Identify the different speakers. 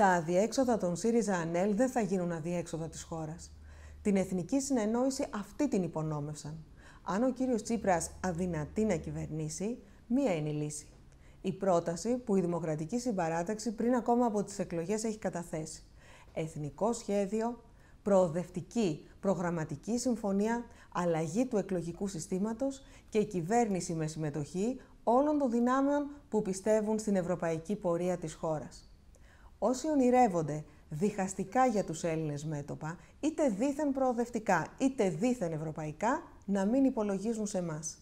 Speaker 1: τα αδιέξοδα των ΣΥΡΙΖΑ ΑΝΕΛ δεν θα γίνουν αδιέξοδα της χώρας. Την εθνική συνεννόηση αυτή την υπονόμευσαν. Αν ο κύριος Τσίπρας αδυνατεί να κυβερνήσει, μία είναι η λύση. Η πρόταση που η Δημοκρατική Συμπαράταξη πριν ακόμα από τις εκλογές έχει καταθέσει. Εθνικό σχέδιο, προοδευτική προγραμματική συμφωνία, αλλαγή του εκλογικού συστήματος και κυβέρνηση με συμμετοχή όλων των δυνάμεων που πιστεύουν στην ευρωπαϊκή πορεία της χώρας. Όσοι ονειρεύονται διχαστικά για τους Έλληνες μέτωπα, είτε δίθεν προοδευτικά, είτε δίθεν ευρωπαϊκά, να μην υπολογίζουν σε μας.